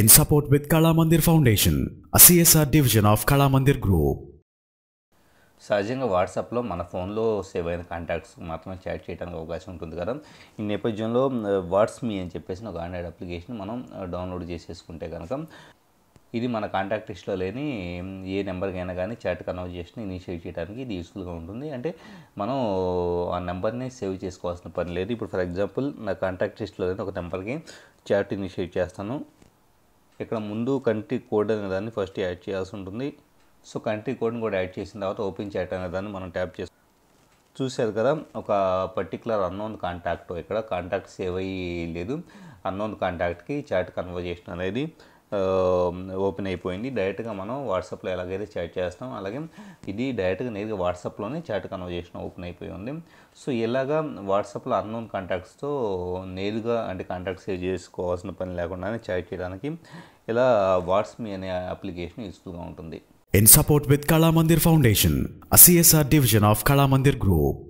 in support with Kalamandir foundation Foundation, a CSR division of Kala సహజంగా వాట్సాప్లో మన ఫోన్లో సేవ్ అయిన కాంటాక్ట్స్ మాత్రమే చాట్ చేయడానికి అవకాశం ఉంటుంది కదా ఈ నేపథ్యంలో వాట్స్ మీ అని చెప్పేసి ఒక ఆండ్రాయిడ్ అప్లికేషన్ మనం డౌన్లోడ్ చేసేసుకుంటే కనుక ఇది మన కాంటాక్ట్ లిస్ట్లో లేని ఏ నెంబర్కైనా కానీ చాట్ కన్వర్జేషన్ ఇనిషియేట్ చేయడానికి ఇది యూస్ఫుల్గా ఉంటుంది అంటే మనం ఆ నెంబర్ని సేవ్ చేసుకోవాల్సిన పని లేదు ఇప్పుడు ఫర్ ఎగ్జాంపుల్ నా కాంటాక్ట్ లిస్ట్లో లేని ఒక నెంబర్కి చాట్ ఇనిషియేట్ చేస్తాను ఇక్కడ ముందు కంట్రీ కోడ్ అనే దాన్ని ఫస్ట్ యాడ్ చేయాల్సి ఉంటుంది సో కంట్రీ కోడ్ని కూడా యాడ్ చేసిన తర్వాత ఓపెన్ చాట్ అనే దాన్ని మనం ట్యాప్ చేస్తాం చూశారు కదా ఒక పర్టికులర్ అన్నోన్ కాంటాక్ట్ ఇక్కడ కాంటాక్ట్ సేవ్ అయ్యి లేదు అన్నోన్ కాంటాక్ట్కి చాట్ కన్వర్జేషన్ అనేది ఓపెన్ అయిపోయింది డైరెక్ట్గా మనం వాట్సాప్లో ఎలాగైతే చాట్ చేస్తాం అలాగే ఇది డైరెక్ట్గా నేరుగా వాట్సాప్లోనే చాట్ కన్వర్జేషన్ ఓపెన్ అయిపోయి ఉంది సో ఇలాగ వాట్సాప్లో అన్నోన్ కాంటాక్ట్స్తో నేరుగా అంటే కాంటాక్ట్ సేవ్ చేసుకోవాల్సిన పని లేకుండానే చాట్ చేయడానికి ఇలా మీ అనే అప్లికేషన్ యూస్ఫుల్గా ఉంటుంది in support with Kalamandir foundation a CSR division of Kalamandir group